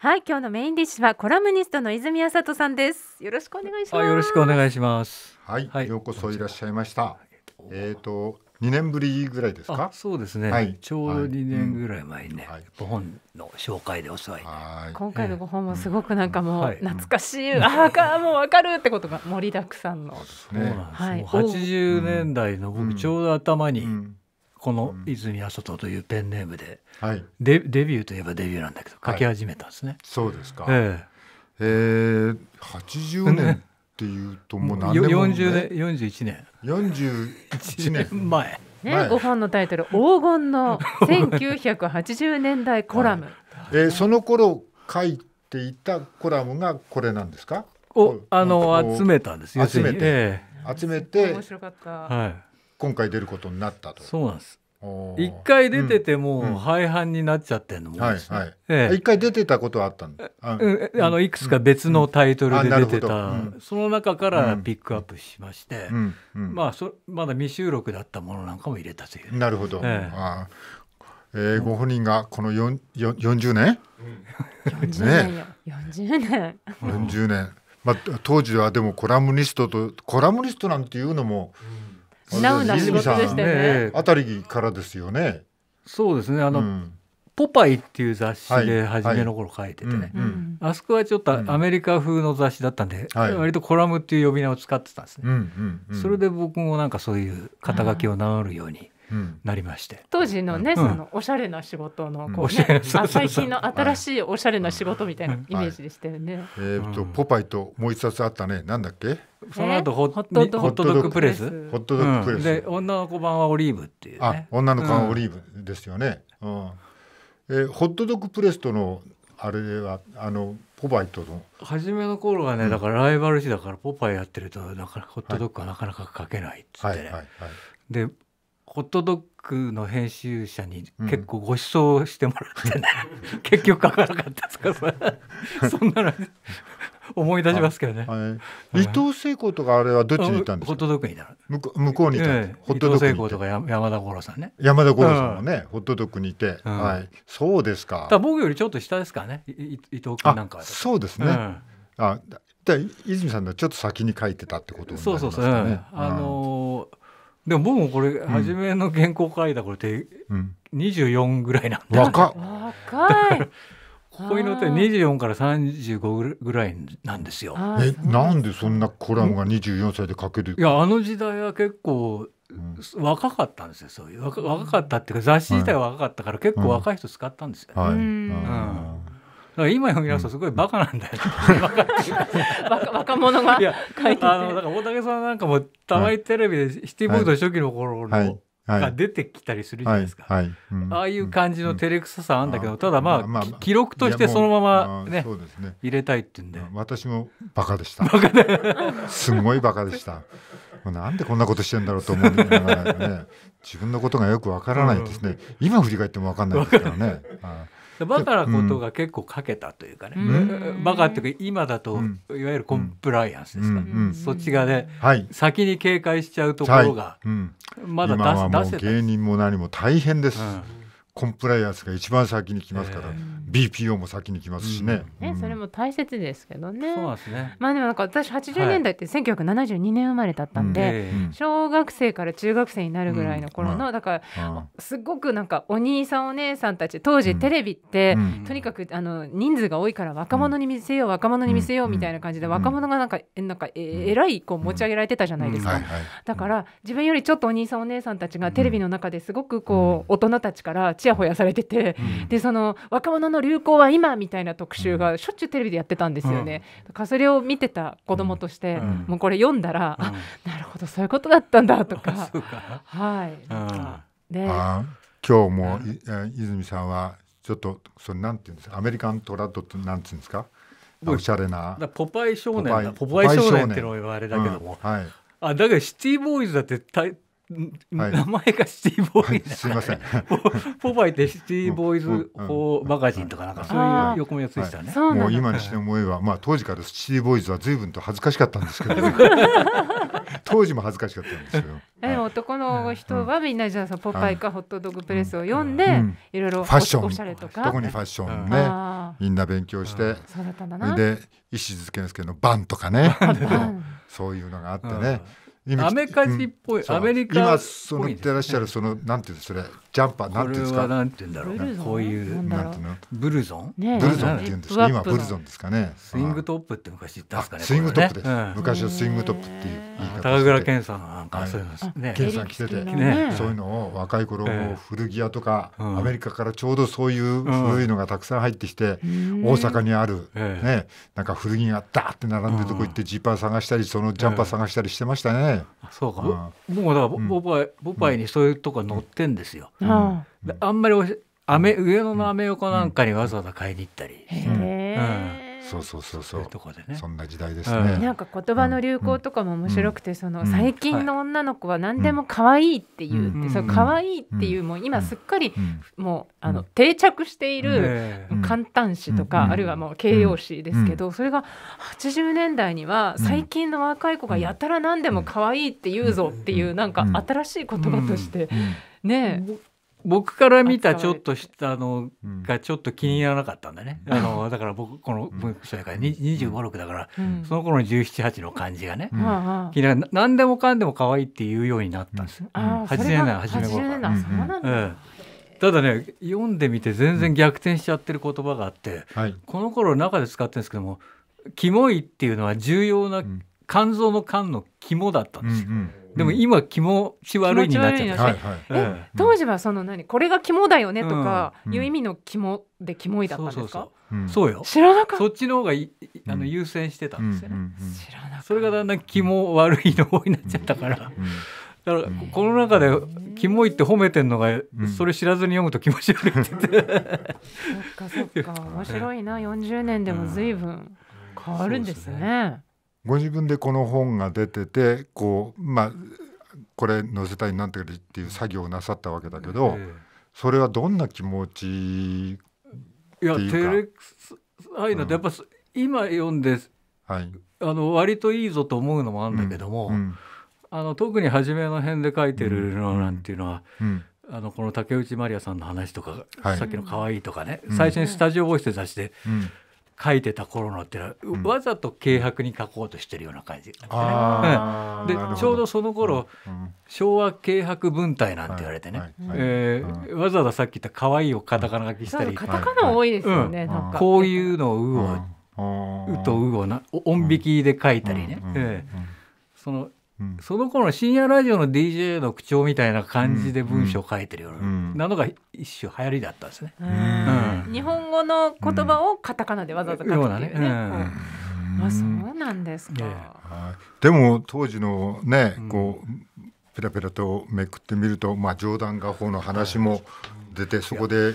はい今日のメインディッシュはコラムニストの泉谷里さんですよろしくお願いしますよろしくお願いしますはい、はい、ようこそいらっしゃいましたえっ、ー、と二年ぶりぐらいですかそうですね、はい、ちょうど2年ぐらい前にね、はい、ご本の紹介でお世話に、はい、今回のご本もすごくなんかもう懐かしい、ああかもうわかるってことが盛りだくさんのそうなんですね、はい、80年代の僕ちょうど頭に、うんこの「泉あさと」いうペンネームで、はい、デデビューといえばデビューなんだけど書き始めたんですね。はい、そうですか、えー、えー、80年っていうともう何年も、ね、4年41年41年前。ね、ご飯のタイトル「黄金の1980年代コラム」はい、えー、その頃書いていたコラムがこれなんですかおあの集めたんですよ集めて、えー、集めて面白かった、はい今回出ることになったとそうなんです一回出てても廃藩になっちゃってんのも一、はいはいえ回出てたことはあったんあ,、のいくつか別のタイトルで出てた、その中からピックアップしまして、まあまだ未収録だったものなんかも入れたというなるほど、ええご本人がこのよよ40年、うん、40年よ、ね、40年40年、まあ、当時はでもコラムニストとコラムニストなんていうのも、直な仕事でしたね。あたりからですよね。そうですね。あの、うんポパイっていう雑誌で初めの頃書いててね、あそこはちょっとアメリカ風の雑誌だったんで、うん、割とコラムっていう呼び名を使ってたんですね、それで僕もなんかそういう肩書きを名乗るようになりまして、当時のね、そのおしゃれな仕事のこ最近の新しいおしゃれな仕事みたいなイメージでしたよね。えっとポパイともう一冊あったねなんだっけその後ホットドッグプレスホットドッグプレス、で女の子版はオリーブっていう、ね、あ女の子版オリーブですよね。うんえホットドッグプレスとのあれはあのポパイとの初めの頃はね、だからライバル誌だからポパイやってるとだからホットドッグはなかなか書けないっつって、でホットドッグの編集者に結構ご馳走してもらってね、うん、結局書かなかったですかそれ そんなの思い出しますけどね、はい、伊藤聖子とかあれはどっちにいたんですホットドッグにいた向こうにいた、ええ、ホットドッグ伊藤聖子とか山田五郎さんね山田五郎さんもね、ホットドッグにいて、うん、はい、そうですかだ僕よりちょっと下ですからね伊藤君なんかそうですね、うん、あだ泉さんのちょっと先に書いてたってことになりますかねそうそうそう、あのーでも僕もこれ、初めの原稿書いたこれって24ぐらいなんで、うん、若若いこういうのって24から35ぐらいなんですよ。えなんでそんなコラムが24歳で書けるいやあの時代は結構若かったんですよそういう若若かったっていうか雑誌自体は若かったから、結構若い人使ったんですよ、うん、はい、うんから今読み直すとすごいバカなんだよ、うん、若者が書いててあのだから大竹さんなんかもたまにテレビでシティボーイド初期の頃の、はいが出てきたりするじゃないですか、はいああいう感じの照れくささあんだけど、ただまあ、記録としてそのままね、ね、入れたいってんで私もバカでした すごいバカでしたなんでこんなことしてんだろうと思うながらね自分のことがよくわからないですね、今振り返ってもわかんないですからね。バカなことが結構かけたというかね、バカっていうか今だといわゆるコンプライアンスですか、そっちがね、先に警戒しちゃうところが、まだ出せ出せ芸人も何も大変です、コンプライアンスが一番先に来ますから、BPO も先に来ますしね、ねそれも大切ですけどねそうですねまあでもなんか私80年代って1972年生まれだったんで、小学生から中学生になるぐらいの頃の、だから、すごくなんかお兄さんお姉さんたち当時テレビって、とにかくあの人数が多いから若者に見せよう若者に見せようみたいな感じで、若者がなんかえなんかえらいこう持ち上げられてたじゃないですか、はいはい、だから自分よりちょっとお兄さんお姉さんたちがテレビの中ですごくこう、大人たちからちやほやされてて、でその若者のの流行は今みたいな特集がしょっちゅうテレビでやってたんですよね。だかそれを見てた子供として、もうこれ読んだら、あなるほどそういうことだったんだとか。はい。なんかね。今日も、え泉さんはちょっとそれなんていうんですかアメリカントラッドってなんていうんですかおしゃれなポパイ少年ポパイ少年ってのはあれだけども、うんはい、あだからシティボーイズだってはい、名前がシティボーイズ、はい、すみませんポ バイってシティボーイズーマガジンとかなんかそういう横目をついてたね、はい、もう今にして思えば、まあ、当時からシティボーイズは随分と恥ずかしかったんですけど、当時も恥ずかしかったんですよど、え男の人はみんなじゃあさ「ポパイ」か「ホットドッグプレス」を読んで、いろいろファッションおしゃれとか特にファッションね、みんな勉強して、で石津健介の「バン」とかねそういうのがあってね、今アメカジっぽい、アメリカ今その着てらっしゃるそのなんていうそれジャンパーなんていうんですかなんていうんだろうこういうなんていうのブルゾン、ブルゾンって言うんですか今ブルゾンですかねスイングトップって昔言ったんですかねスイングトップです、昔はスイングトップっていう高倉健さんなんかそういうのね健さん着ててそういうのを若い頃古着屋とかアメリカからちょうどそういう古いのがたくさん入ってきて大阪にあるねなんか古着がダーって並んでるとこ行ってジーパン探したりそのジャンパー探したりしてましたねね。そうか。僕だからボパイボパイにそういうとこ乗ってんですよ。あんまりおし、ア上野のアメ横なんかにわざわざ買いに行ったり。へえ。そうそうそうそうとでねそんな時代ですね、なんか言葉の流行とかも面白くて、その最近の女の子は何でも可愛いっていう、うん、その可愛いっていう、もう今すっかり、もうあの定着している簡単詞とか、あるいはもう形容詞ですけど、それが80年代には最近の若い子がやたら何でも可愛いって言うぞっていう、なんか新しい言葉として、ね僕から見たちょっとしたのがちょっと気に入らなかったんだね、うん、あのだから僕この文句章だから2 5 6だから、うん、その頃の1718の感じがね、うん、気にな何でもかんでも可愛いって言うようになったんですうん、80年代初め頃から。ただね読んでみて全然逆転しちゃってる言葉があって、はい、この頃中で使ってるんですけども「キモい」っていうのは重要な肝臓の肝の肝だったんですよ。うんうんでも今気持ち悪いになっちゃっ当時はその何これが肝だよねとかいう意味の肝でキモいだったんですかそうよ知らなかったそっちの方がいあの優先してたんですよね、知らなかったそれがだんだん肝悪いの方になっちゃったから、だからこの中で「キモい」って褒めてんのが、それ知らずに読むと気持ち悪いってってそっかそっか面白いな40年でも随分変わるんですね。ご自分でこの本が出ててこうまあこれ載せたいなんてっていう作業をなさったわけだけど、えー、それはどんな気持ちいやテレクサイナってやっぱ、うん、今読んで、はい、あの割といいぞと思うのもあるんだけども、うんあの特に初めの辺で書いてるのなんていうのは。あのこの竹内まりやさんの話とか、はい、さっきの「可愛いとかね、最初にスタジオボイスで雑誌で、書いてた頃のっていうのは、わざと軽薄に書こうとしてるような感じね、うん、でちょうどその頃、うん、昭和軽薄文体なんて言われてね、はいはいえー、わざわざさっき言った「可愛いをカタカナ書きしたりカタカナ多いですよね、うん、こういうのを「う」を「う」と「う」をな音引きで書いたりね、えー、そのその頃の深夜ラジオの DJ の口調みたいな感じで文章を書いてるようななのが一種流行りだったんですね。日本語の言葉をカタカナでわざわざ書くっていうね。あそうなんですか、ね、でも当時のね、こうペラペラとめくってみると、まあ、冗談画法の話も出て、はい、そこで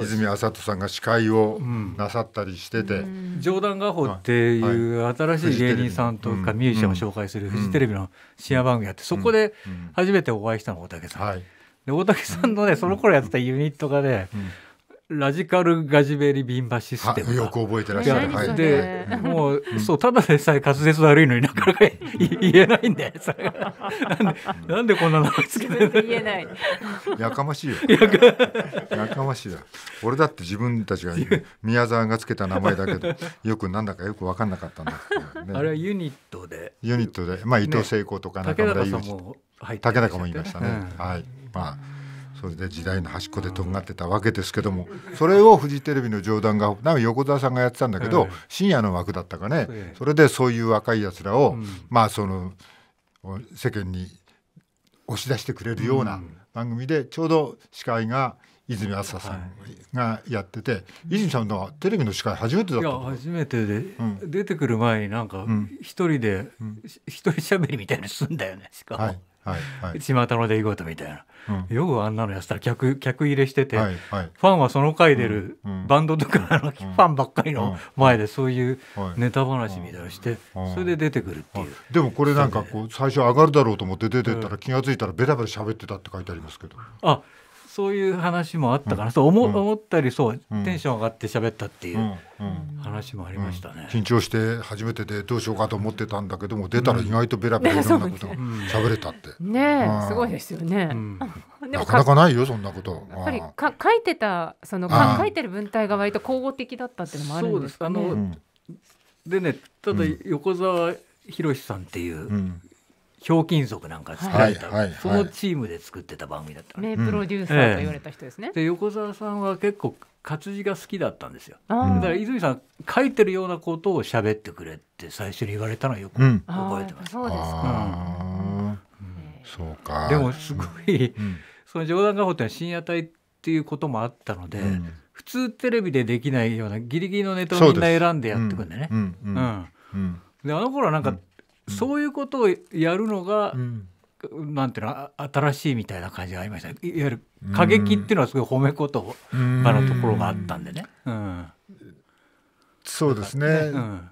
泉あさとさんが司会をなさったりしてて、うん、冗談画法っていう新しい芸人さんとかミュージシャンを紹介するフジテレビの深夜番組やってそこで初めてお会いしたの大竹さん。はい、で大竹さんのねその頃やってたユニットがね、うんラジカルガジベリビンバシステム。よく覚えてらっしゃる。はい、で、もう、そう、ただでさえ滑舌悪いのになかなか 言えないんで、それが。なんで、なんでこんな名前つけて言えない。やかましいよ。やかましいだ。俺だって自分たちが宮沢がつけた名前だけど、よくなんだかよく分かんなかったんだけね。あれはユニットで。ユニットで、まあ伊藤聖子とか中村雄一。竹中もいましたね。はい。まあ。それで時代の端っこでとんがってたわけですけどもそれをフジテレビの冗談がな横澤さんがやってたんだけど深夜の枠だったかねそれでそういう若いやつらをまあその世間に押し出してくれるような番組でちょうど司会が泉あささんがやってて、い、泉さんのテレビの司会初めてだったや初めてで、出てくる前になんか一人で一、人しゃべりみたいのすんだよねしかも。巷の出来事みたいな、うん、よくあんなのやってたら客客入れしてて、はいはい、ファンはその回出る、バンドとかのファンばっかりの前でそういうネタ話みたいなして、それで出てくるっていう、でもこれなんかこう最初上がるだろうと思って出てったら気が付いたらベタベタ喋ってたって書いてありますけどあそういう話もあったから、そう思,、う思ったりそうテンション上がって喋ったっていう話もありましたね、緊張して初めてでどうしようかと思ってたんだけども出たら意外とべらべらいろんなこと喋れたって、ねすごいですよね、なかなかないよそんなことやっぱりか書いてたその書いてる文体が割と口語的だったっていうのもあるんですかねでねただ横澤宏さんっていうひょうきん族なんか作られた、はい、そのチームで作ってた番組だった、名プロデューサーと言われた人ですね、で横澤さんは結構活字が好きだったんですよだから泉さん書いてるようなことを喋ってくれって最初に言われたのはよく覚えてます、そうですか、うんそうかでもすごい、その冗談画報っていうのは深夜帯っていうこともあったので、普通テレビでできないようなギリギリのネタをみんな選んでやってくんでね。であの頃はなんかそういうことをやるのが、なんていうの新しいみたいな感じがありましたいわゆる過激っていうのはすごい褒め言葉のところがあったんでね。うんそうですね、うん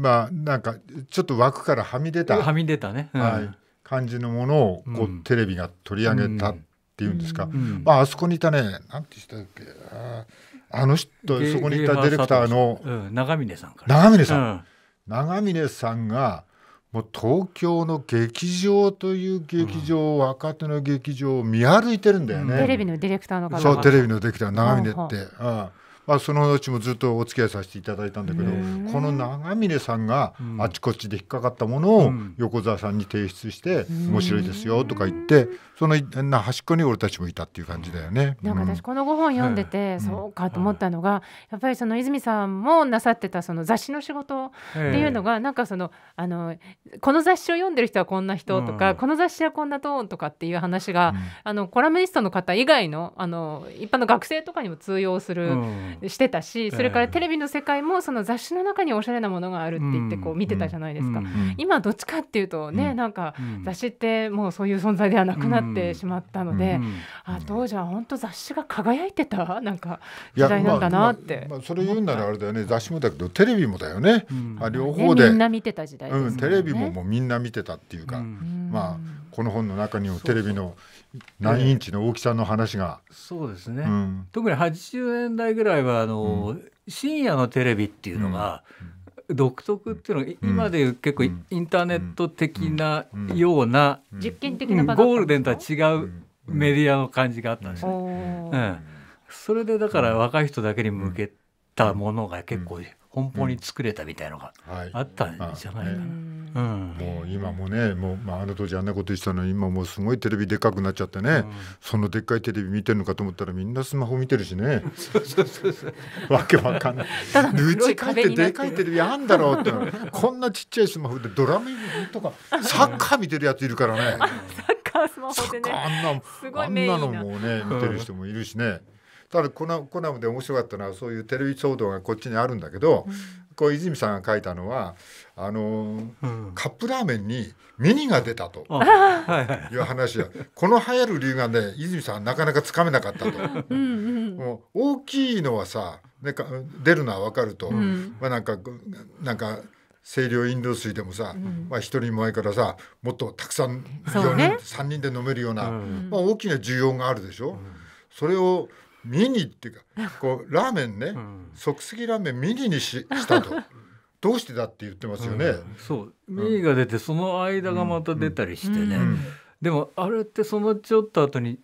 まあなんかちょっと枠からはみ出たはみ出たね、うん、はい、感じのものをこう、うん、テレビが取り上げたっていうんですか、うん、まあ、あそこにいたね何て言ったっけあの人そこにいたディレクターの、長峰さん長峰さん、長峰さんがもう東京の劇場という劇場、うん、若手の劇場を見歩いてるんだよね、テレビのディレクターの方そうテレビのディレクター長峰って、うんまあ、そのうちもずっとお付き合いさせていただいたんだけどこの長峰さんがあちこちで引っかかったものを横澤さんに提出して面白いですよとか言ってそのな端っこに俺たちもいたっていう感じだよね。なんか私この5本読んでて、そうかと思ったのが、やっぱりその泉さんもなさってたその雑誌の仕事っていうのが、なんかそのあのこの雑誌を読んでる人はこんな人とか、この雑誌はこんなトーンとかっていう話が、あのコラムニストの方以外のあの一般の学生とかにも通用する。してたし、それからテレビの世界もその雑誌の中におしゃれなものがあるって言ってこう見てたじゃないですか、今どっちかっていうとね、なんか雑誌ってもうそういう存在ではなくなってしまったので、あ当時は本当雑誌が輝いてたなんか時代なんだなって、まあそれ言うならあれだよね雑誌もだけどテレビもだよね、あ両方で、みんな見てた時代うん、テレビももうみんな見てたっていうか、まあこの本の中にもテレビの何インチの大きさの話が、えー、そうですね、うん、特に80年代ぐらいはあの、うん、深夜のテレビっていうのが、独特っていうのが、今でいう結構インターネット的なような、実験的なゴールデンとは違うメディアの感じがあったんですね。うんそれでだから若い人だけに向けて、たものが結構奔放に作れたみたいのがあったんじゃないかな。うん、もう今もねもう、まあ、あの当時あんなことしたのに今もうすごいテレビでかくなっちゃってね、うん、そのでっかいテレビ見てるのかと思ったらみんなスマホ見てるしね わけわかんないうち帰ってでかいテレビあんだろうってこんなちっちゃいスマホでドラムとか サッカー見てるやついるからね。サッカースマホでねあんなあんなのもね見てる人もいるしね。ただコナコナムで面白かったのはそういうテレビ騒動がこっちにあるんだけど、こう泉さんが書いたのはあのうん、カップラーメンにミニが出たと いう話はこの流行る理由がね泉さんなかなかつかめなかったと。うんもう大きいのはさ、ね、か出るのは分かると、うん、まあなんかなんか。清涼飲料水でもさ、うん、まあ、1人前からさもっとたくさん4人、ね、3人で飲めるような、うん、まあ、大きな需要があるでしょ、うん、それをミニっていうか こうラーメンね、うん、即席ラーメンミニにし したと。どうしてだって言ってますよね。うん、そう、ミニが出て、その間がまた出たりしてね。でも、あれって、そのちょっと後に、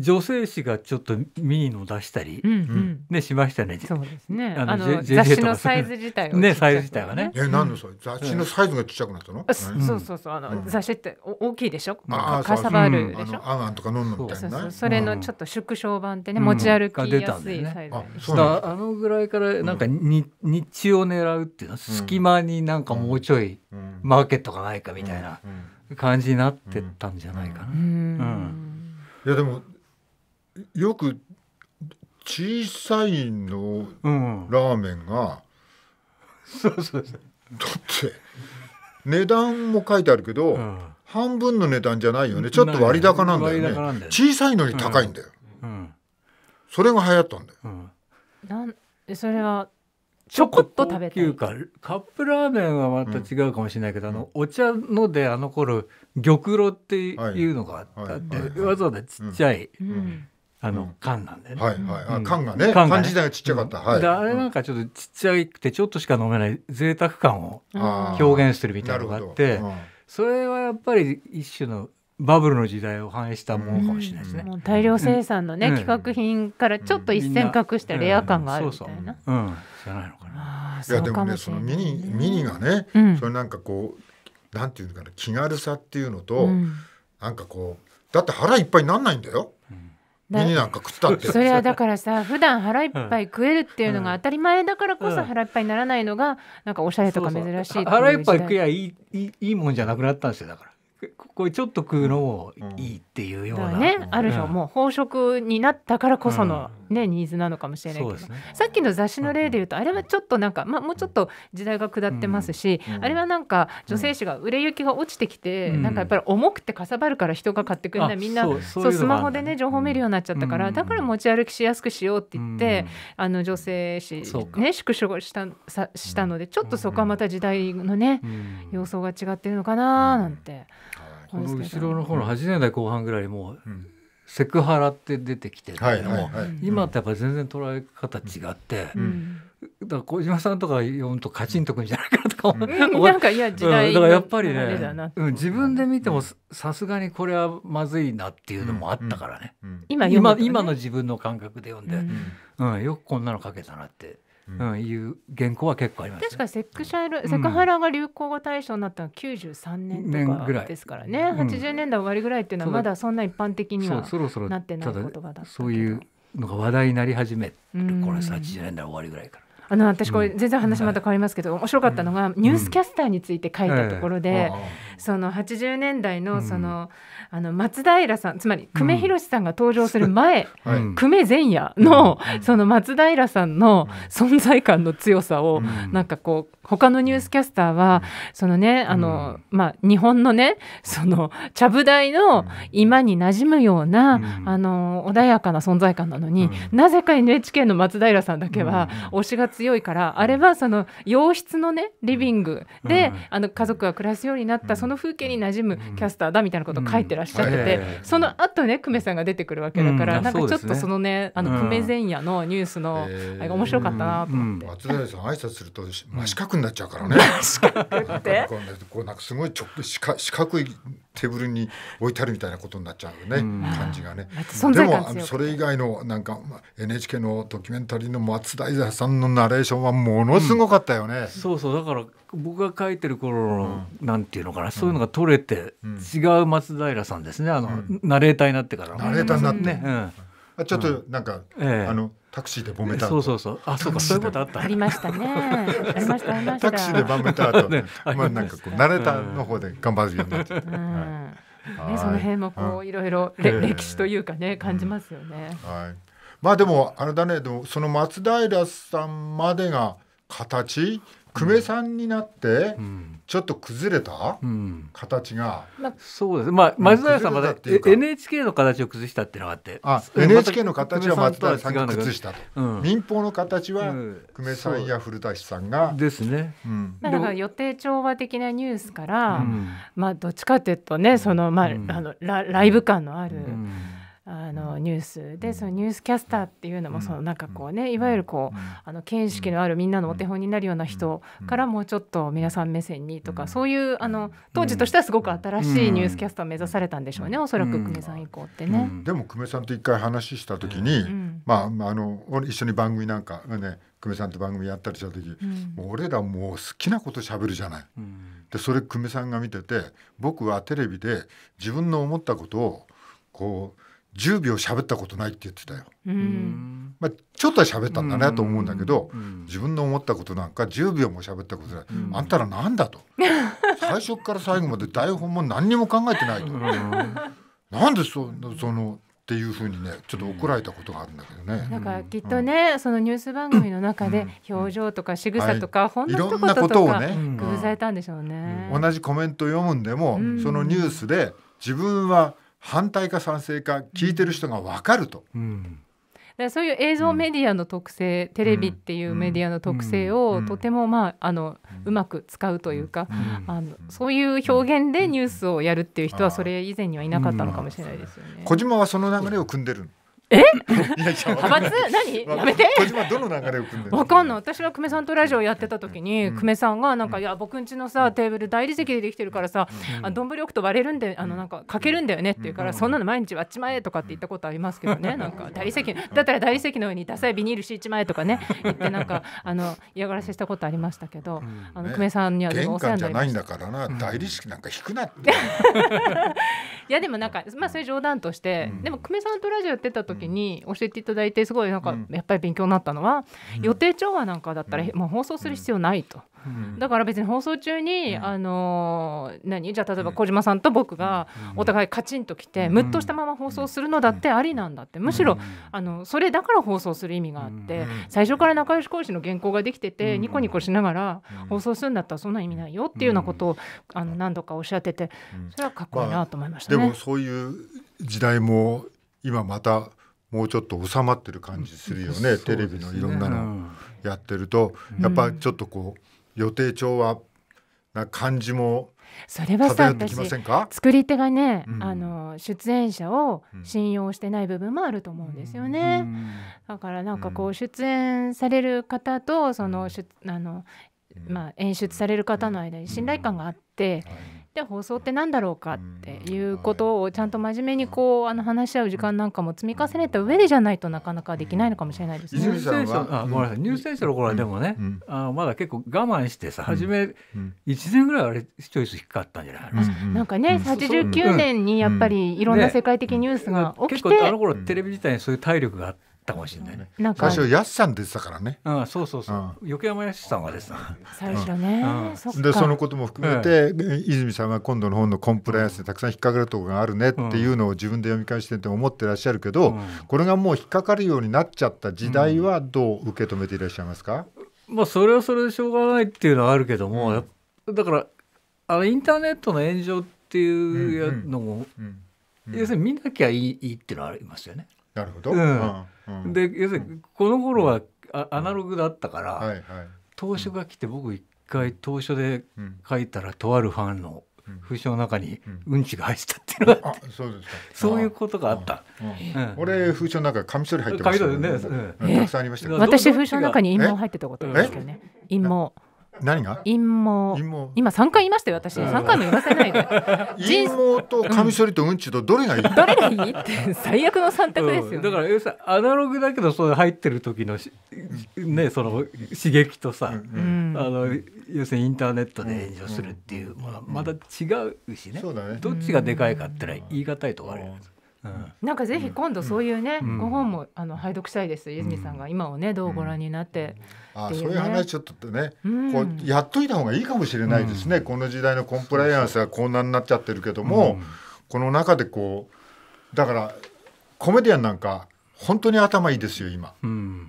女性誌がちょっとミニの出したり、うんうん、ねしましたね。そうですね。あの雑誌のサイズ自体はねサイズ自体はね。えなんでそれ雑誌のサイズがちっちゃくなったの？そうそうそうあの雑誌って大きいでしょ？まあかさばるでしょ？アガンとかノンノみたいな。それのちょっと縮小版ってね持ち歩きやすいサイズ。あのぐらいからなんか日日を狙うっていうのは隙間になんかもうちょいマーケットがないかみたいな感じになってったんじゃないかな。うんいやでもよく小さいのラーメンが、そうそうそうだって値段も書いてあるけど、半分の値段じゃないよねちょっと割高なんだよね小さいのに高いんだよ、それが流行ったんだよ、なんそれはちょこっと食べたいかカップラーメンはまた違うかもしれないけど、あのお茶のであの頃玉露っていうのがあったて、わざわざちっちゃい、あのう缶なんでよね。はいはい。缶がね。缶自体がちっちゃかった。はい。あれなんかちょっとちっちゃくてちょっとしか飲めない贅沢感を表現するみたいなのがあって、それはやっぱり一種のバブルの時代を反映したものかもしれないですね。大量生産のね企画品からちょっと一線隠したレア感があるみたいな。うん。じゃないのかな。いやでもねそのミニミニがね、うん、それなんかこうなんていうかな気軽さっていうのと、うん、なんかこうだって腹いっぱいになんないんだよ。ミニなんか食ったってそれはだからさ普段腹いっぱい食えるっていうのが当たり前だからこそ腹いっぱいにならないのがなんかおしゃれとか珍しいそ腹いっぱい食えばいいいいいいもんじゃなくなったんですよだからこれちょっと食うのもいいって。っていうような、ね、ある種、うん、もう飽食になったからこそのね、うん、ニーズなのかもしれないけど、ね、さっきの雑誌の例でいうと、あれはちょっとなんか、まあ、もうちょっと時代が下ってますし、うん、あれはなんか女性誌が売れ行きが落ちてきて、なんかやっぱり重くてかさばるから人が買ってくれないみんなそうスマホでね情報見るようになっちゃったから、だから持ち歩きしやすくしようって言って、あの女性誌、ね、縮小したさしたのでちょっとそこはまた時代のね、様相が違ってるのかななんて。後ろの方の80年代後半ぐらいもう、セクハラって出てきてるけども、今ってやっぱり全然捉え方違って、だから小島さんとか読むとカチンとくんじゃないかとか思うん、なんかいや時代、だからやっぱりね、うん、自分で見てもさすがにこれはまずいなっていうのもあったからね、今今の自分の感覚で読んで、うんよくこんなの書けたなってうん、いう原稿は結構あります、ね、確かセクシャルセクハラが流行語対象になったのは93年とかですからね、う80年代終わりぐらいっていうのはまだそんな一般的にはなってない言葉だったそういうのが話題になり始める頃です80年代終わりぐらいから。あの私これ全然話また変わりますけど、面白かったのが、ニュースキャスターについて書いたところで、その80年代のその,、あの松平さんつまり久米宏さんが登場する前、久米前夜の、その松平さんの存在感の強さを、うなんかこう他のニュースキャスターは、そのねあの、まあ日本のねそのちゃぶ台の今に馴染むような、あの穏やかな存在感なのに、なぜか NHK の松平さんだけは推しが強いからあれはその洋室のねリビングで、あの家族が暮らすようになったその風景に馴染むキャスターだみたいなことを書いてらっしゃってて、その後ね久米さんが出てくるわけだから、なんかちょっとそのねあの久米前夜のニュースの、あれが面白かったなと思って、松平さん挨拶すると真四角になっちゃうからね。四角ってこうなんかすごい直四角四角いテーブルに置いてあるみたいなことになっちゃうね、うん、感じがね。でもそれ以外のなんか NHK のドキュメンタリーの松平さんのナレーションはものすごかったよね。うん、そうそうだから僕が書いてる頃の、うん、なんていうのかな、そういうのが取れて、違う松平さんですねあの、ナレーターになってから。ナレーターになって、ねちょっとなんか、ええ、あのタクシーで揉めたそうそうそうあそうかそういうことあったありましたねありましたタクシーで揉めた後、ね、まあなんかこう慣れたの方で頑張るようになって、はい、ねその辺もこういろいろ歴史というかね感じますよね、うん、はいまあでもあれだねその松平さんまでが形久米さんになって、うんちょっと崩れた形が、うん、そうですまあ松平さんまだ NHK の形を崩したっていうのがあってあ NHK の形は松平さんが崩したと、うん、民放の形は久米さんや古舘さんが、ですね、うん、だから予定調和的なニュースから、まあどっちかというとねそのまあ,、あのラライブ感のある、あのニュースでそのニュースキャスターっていうのもそのなんかこうねいわゆるこうあの見識のあるみんなのお手本になるような人からもうちょっと皆さん目線にとかそういうあの当時としてはすごく新しいニュースキャスターを目指されたんでしょうねおそらく久米さん以降ってね。でも久米さんと一回話した時に、まあ、あの一緒に番組なんかね久米さんと番組やったりした時、もう俺らもう好きなことしゃべるじゃない。でそれ久米さんが見てて僕はテレビで自分の思ったことをこう10秒喋ったことないって言ってたよ。うんまあ、ちょっとは喋ったんだねと思うんだけど、自分の思ったことなんか10秒も喋ったことない、ん、あんたらなんだと最初から最後まで台本も何にも考えてないと、ん、なんでそそのっていうふうにねちょっと怒られたことがあるんだけどね。なんかきっとね、うん、そのニュース番組の中で表情とか仕草とか、うん、ほんのこ言とか工夫されたんでしょうね。同じコメント読むんでも、そのニュースで自分は反対か賛成か聞いてる人が分かると。だそういう映像メディアの特性、うん、テレビっていうメディアの特性をとても、まあ、あのうまく使うというか、うん、あのそういう表現でニュースをやるっていう人はそれ以前にはいなかったのかもしれないですよね。小島はその流れを組んでるえ派閥何、やめて小島どの流れを組んでわかんない私は久米さんとラジオやってた時に、久米さんがなんか、いや僕んちのさテーブル大理石でできてるからさ丼、どん、ぶり置くと割れるんであのなんかかけるんだよねって言うから、そんなの毎日割っちまえとかって言ったことありますけどね なんか大理石だったら大理石の上にダサいビニール敷いちまえとかね言 ってなんかあの嫌がらせしたことありましたけど、あの久米さんにはでもお世話になりました。からな大理石なんか引くなっていやでもなんかまあそれ冗談として、でも久米さんとラジオやってた時時に教えていただいてすごいなんかやっぱり勉強になったのは、予定調和なんかだったら、まあ、放送する必要ないと。だから別に放送中に、あの何じゃあ例えば小島さんと僕がお互いカチンときて、ムッとしたまま放送するのだってありなんだってむしろ、あのそれだから放送する意味があって、最初から仲良し講師の原稿ができてて、ニコニコしながら放送するんだったらそんな意味ないよっていうようなことを、あの何度かおっしゃっててそれはかっこいいなと思いましたね。まあ、でもそういう時代も今またもうちょっと収まってる感じするよね、ね、テレビのいろんなのやってると、うん、やっぱちょっとこう予定調和な感じもそれはさ私作り手がね、うん、あの出演者を信用してない部分もあると思うんですよね、うん、だからなんかこう出演される方とその出あのまあ演出される方の間に信頼感があって、はいって放送って何だろうかっていうことをちゃんと真面目にこうあの話し合う時間なんかも積み重ねた上でじゃないとなかなかできないのかもしれないですね。ニューステーションあごめんなさいニューステーションの頃はでもね、あまだ結構我慢してさ初め1年ぐらいあれ視聴率低かったんじゃないですか。なんかね89年にやっぱりいろんな世界的ニュースが起きて、結構あの頃テレビ自体にそういう体力があって。たかもしれないね。最初やすさん出てたからね。あ、そうそうそう。横山やすさんはです最初ね。でそのことも含めて、泉さんは今度の本のコンプライアンスでたくさん引っかかるとこがあるねっていうのを自分で読み返してて思ってらっしゃるけど、これがもう引っかかるようになっちゃった時代はどう受け止めていらっしゃいますか。まあそれはそれでしょうがないっていうのはあるけども、だからあのインターネットの炎上っていうのも。要するに見なきゃいい,、いいっていうのはありますよね。なるほど、うんで要するにこの頃はアアナログだったから、はいはい、当初が来て僕一回当初で書いたら、とあるファンの封書の中にうんちが入ったっていうのがあって、そうですかそういうことがあった、うん俺封書の中紙処理入ってましたねたくさんありました私封書の中に陰謀入ってたことですけどね陰謀何が陰謀今3回言いましたよ私、うん、3回も言わせないで 陰謀とカミソリとうんちとどれがいい、どれがいいって最悪の3択ですよ、ねうん、だから要するにアナログだけどそう入ってる時のねその刺激とさ、あの要するにインターネットで炎上するっていうものはまた違うしね,、ねどっちがでかいかっての言い難いとあるよなんかぜひ今度そういうね、ご本もあの拝読したいです、泉さんが今をねどうご覧になって、あそういう話ちょっとね、うん、こうやっといた方がいいかもしれないですね、うん、この時代のコンプライアンスがこんなになっちゃってるけども、うん、この中でこうだからコメディアンなんか本当に頭いいですよ今、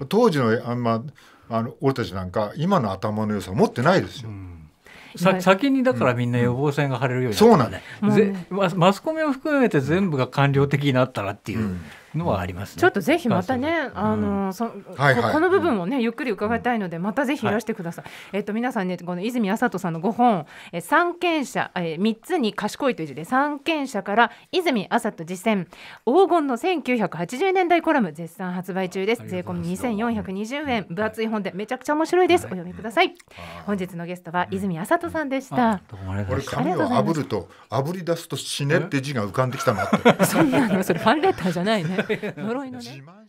当時のあんまあの俺たちなんか今の頭の良さ持ってないですよ。さ先にだからみんな予防線が張れるようになった、ね、うん、そうなんだ、ね、マスコミを含めて全部が官僚的になったらっていう。のはあります、ね、ちょっとぜひまたね、あの、そ、はいこの部分をねゆっくり伺いたいので、またぜひいらしてください。はい、えっ、と皆さんねこの泉あさとさんのご本、えー、三賢者えー、つに賢いという字で三賢者から泉あさと実践黄金の1980年代コラム絶賛発売中です。税込2420円、分厚い本でめちゃくちゃ面白いです。お読みください。本日のゲストは泉あさとさんでした。これ髪を炙ると炙り出すと死ねって字が浮かんできたなって。そんなのそれファンレターじゃないね。呪いのね。自慢